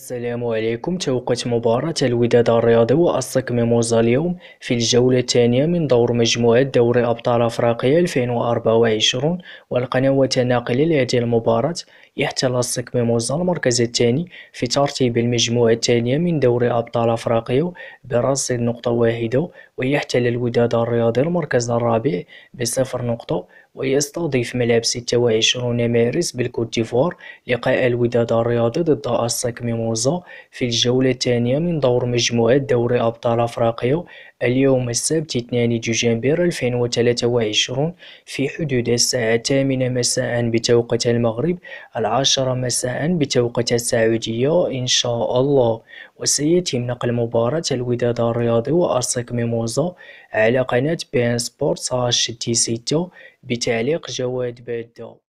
السلام عليكم توقت مباراة الوداد الرياضي وأسك ميموزا اليوم في الجولة الثانية من دور مجموعة دوري أبطال أفريقيا 2024 والقنوة الناقلة لهذه المباراة يحتل أسك ميموزا المركز الثاني في ترتيب المجموعة الثانية من دوري أبطال أفريقيا برصيد نقطة واحدة ويحتل الوداد الرياضي المركز الرابع بصفر نقطة ويستضيف ملعب 26 مارس بالكوت ديفوار لقاء الوداد الرياضي ضد أساك ميموزا في الجولة الثانية من دور مجموعة دوري أبطال أفريقيا اليوم السبت 2 دجنبر 2023 في حدود الساعة 8 مساء بتوقيت المغرب العاشرة مساء بتوقيت السعودية إن شاء الله وسيتم نقل مباراة الوداد الرياضي وأرسك ميموزا على قناة بين سبورتس هاش تي 6 بتعليق جواد بادو